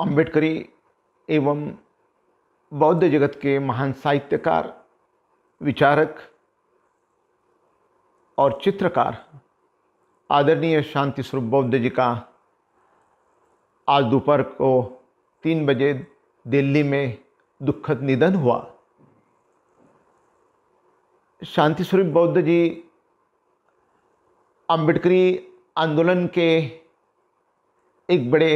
अम्बेडकरी एवं बौद्ध जगत के महान साहित्यकार विचारक और चित्रकार आदरणीय शांति स्वरूप बौद्ध जी का आज दोपहर को तीन बजे दिल्ली में दुखद निधन हुआ शांति स्वरूप बौद्ध जी अम्बेडकरी आंदोलन के एक बड़े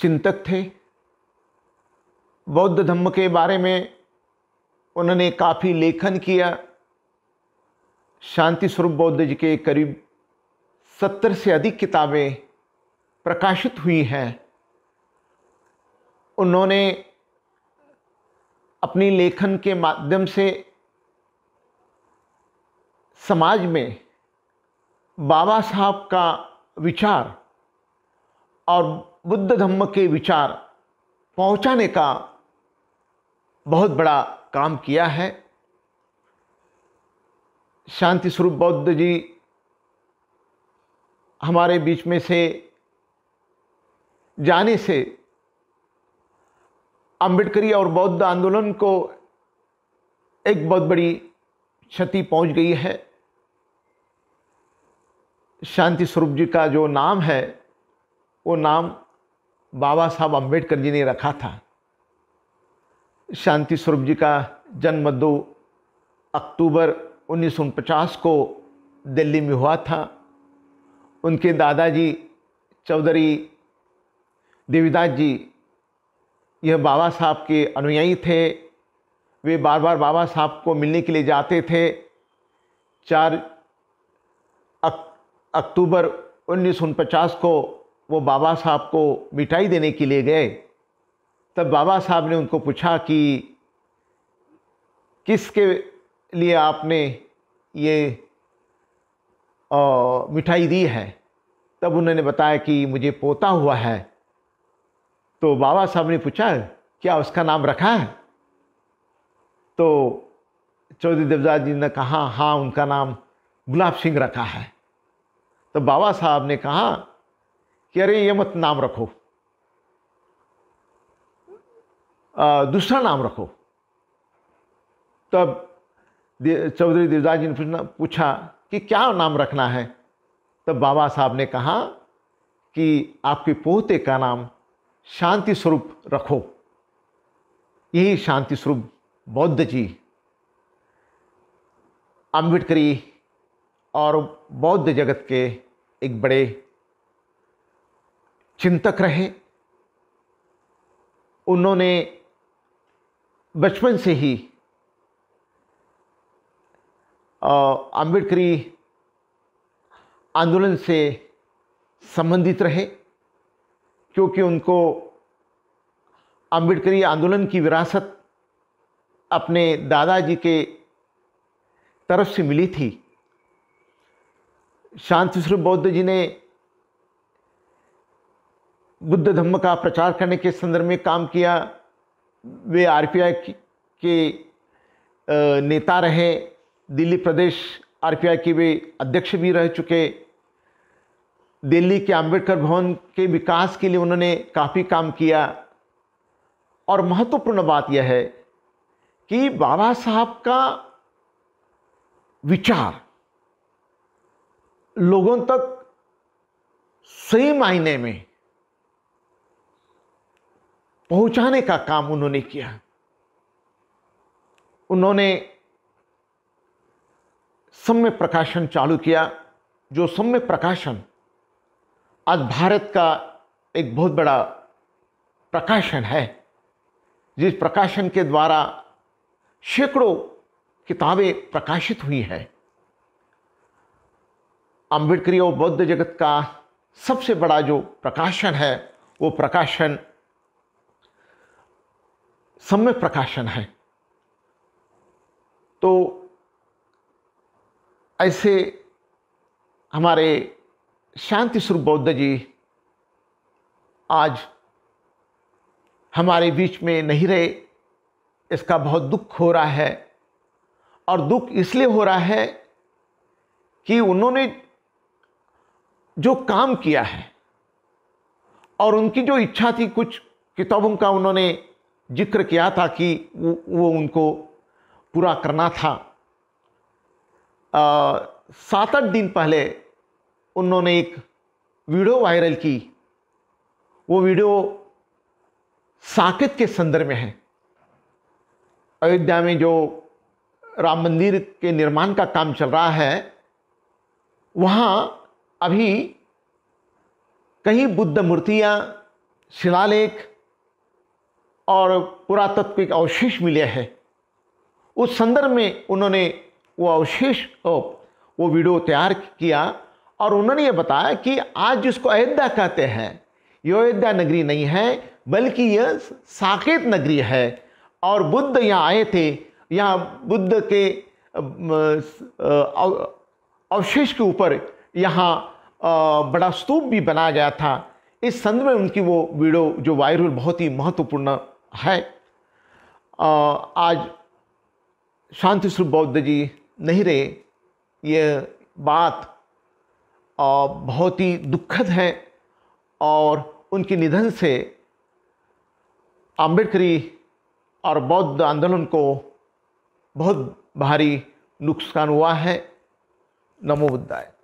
चिंतक थे बौद्ध धर्म के बारे में उन्होंने काफ़ी लेखन किया शांति स्वरूप बौद्ध जी के करीब सत्तर से अधिक किताबें प्रकाशित हुई हैं उन्होंने अपनी लेखन के माध्यम से समाज में बाबा साहब का विचार और बुद्ध धम्म के विचार पहुंचाने का बहुत बड़ा काम किया है शांति स्वरूप बौद्ध जी हमारे बीच में से जाने से अम्बेडकरी और बौद्ध आंदोलन को एक बहुत बड़ी क्षति पहुंच गई है शांति स्वरूप जी का जो नाम है वो नाम बाबा साहब अम्बेडकर जी ने रखा था शांति स्वरूप जी का जन्म दो अक्टूबर 1949 को दिल्ली में हुआ था उनके दादाजी चौधरी देवीदास जी यह बाबा साहब के अनुयायी थे वे बार बार बाबा साहब को मिलने के लिए जाते थे चार अक्टूबर उन्नीस को वो बाबा साहब को मिठाई देने के लिए गए तब बाबा साहब ने उनको पूछा कि किसके लिए आपने ये मिठाई दी है तब उन्होंने बताया कि मुझे पोता हुआ है तो बाबा साहब ने पूछा क्या उसका नाम रखा है तो चौधरी देवदास जी ने कहा हाँ उनका नाम गुलाब सिंह रखा है तो बाबा साहब ने कहा कि अरे ये मत नाम रखो दूसरा नाम रखो तब चौधरी देवदास जी ने पूछना पूछा कि क्या नाम रखना है तब बाबा साहब ने कहा कि आपके पोते का नाम शांति स्वरूप रखो यही शांति स्वरूप बौद्ध जी अम्बेडकरी और बौद्ध जगत के एक बड़े चिंतक रहे उन्होंने बचपन से ही अम्बेडकरी आंदोलन से संबंधित रहे क्योंकि उनको अम्बेडकरी आंदोलन की विरासत अपने दादाजी के तरफ से मिली थी शांति स्वरूप बौद्ध जी ने बुद्ध धर्म का प्रचार करने के संदर्भ में काम किया वे आरपीआई के नेता रहे दिल्ली प्रदेश आरपीआई के वे अध्यक्ष भी रह चुके दिल्ली के अंबेडकर भवन के विकास के लिए उन्होंने काफ़ी काम किया और महत्वपूर्ण बात यह है कि बाबा साहब का विचार लोगों तक सही मायने में पहुंचाने का काम उन्होंने किया उन्होंने सम्य प्रकाशन चालू किया जो सम्य प्रकाशन आज भारत का एक बहुत बड़ा प्रकाशन है जिस प्रकाशन के द्वारा सैकड़ों किताबें प्रकाशित हुई हैं आम्बेडकरी और बौद्ध जगत का सबसे बड़ा जो प्रकाशन है वो प्रकाशन समय प्रकाशन है तो ऐसे हमारे शांति स्वरूप बौद्ध जी आज हमारे बीच में नहीं रहे इसका बहुत दुख हो रहा है और दुख इसलिए हो रहा है कि उन्होंने जो काम किया है और उनकी जो इच्छा थी कुछ किताबों का उन्होंने जिक्र किया था कि वो उनको पूरा करना था सात आठ दिन पहले उन्होंने एक वीडियो वायरल की वो वीडियो साकेत के संदर्भ में है अयोध्या में जो राम मंदिर के निर्माण का काम चल रहा है वहाँ अभी कई बुद्ध मूर्तियाँ शिलालेख और पुरातत्विक अवशेष मिले हैं उस संदर्भ में उन्होंने वो अवशेष वो वीडियो तैयार किया और उन्होंने ये बताया कि आज जिसको अयोध्या कहते हैं ये अयोध्या नगरी नहीं है बल्कि यह साकेत नगरी है और बुद्ध यहाँ आए थे यहाँ बुद्ध के अवशेष के ऊपर यहाँ बड़ा स्तूप भी बनाया गया था इस संदर्भ में उनकी वो वीडियो जो वायरल बहुत ही महत्वपूर्ण है आज शांति स्वरूप बौद्ध जी नहीं रहे ये बात बहुत ही दुखद है और उनके निधन से आम्बेडकरी और बौद्ध आंदोलन को बहुत भारी नुकसान हुआ है नमो बुद्धाय